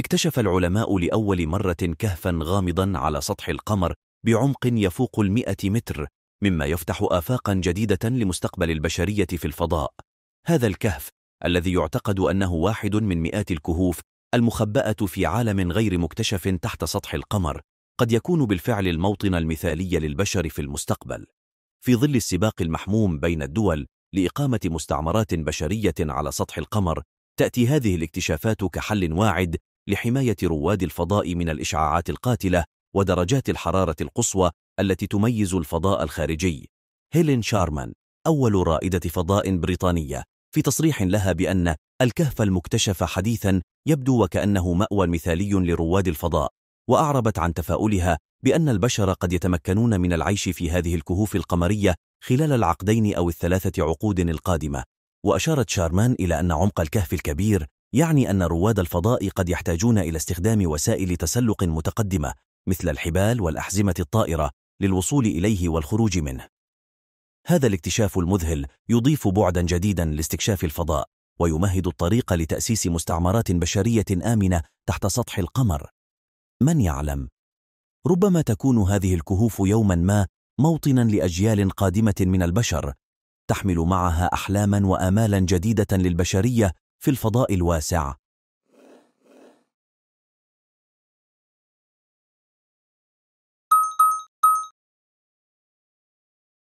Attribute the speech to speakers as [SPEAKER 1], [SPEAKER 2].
[SPEAKER 1] اكتشف العلماء لأول مرة كهفا غامضا على سطح القمر بعمق يفوق المئة متر مما يفتح آفاقا جديدة لمستقبل البشرية في الفضاء هذا الكهف الذي يعتقد أنه واحد من مئات الكهوف المخبأة في عالم غير مكتشف تحت سطح القمر قد يكون بالفعل الموطن المثالي للبشر في المستقبل في ظل السباق المحموم بين الدول لإقامة مستعمرات بشرية على سطح القمر تأتي هذه الاكتشافات كحل واعد لحماية رواد الفضاء من الإشعاعات القاتلة ودرجات الحرارة القصوى التي تميز الفضاء الخارجي هيلين شارمان أول رائدة فضاء بريطانية في تصريح لها بأن الكهف المكتشف حديثا يبدو وكأنه مأوى مثالي لرواد الفضاء وأعربت عن تفاؤلها بأن البشر قد يتمكنون من العيش في هذه الكهوف القمرية خلال العقدين أو الثلاثة عقود القادمة وأشارت شارمان إلى أن عمق الكهف الكبير يعني أن رواد الفضاء قد يحتاجون إلى استخدام وسائل تسلق متقدمة مثل الحبال والأحزمة الطائرة للوصول إليه والخروج منه هذا الاكتشاف المذهل يضيف بعدا جديدا لاستكشاف الفضاء ويمهد الطريق لتأسيس مستعمرات بشرية آمنة تحت سطح القمر من يعلم؟ ربما تكون هذه الكهوف يوما ما موطنا لأجيال قادمة من البشر تحمل معها أحلاما وآمالا جديدة للبشرية في الفضاء الواسع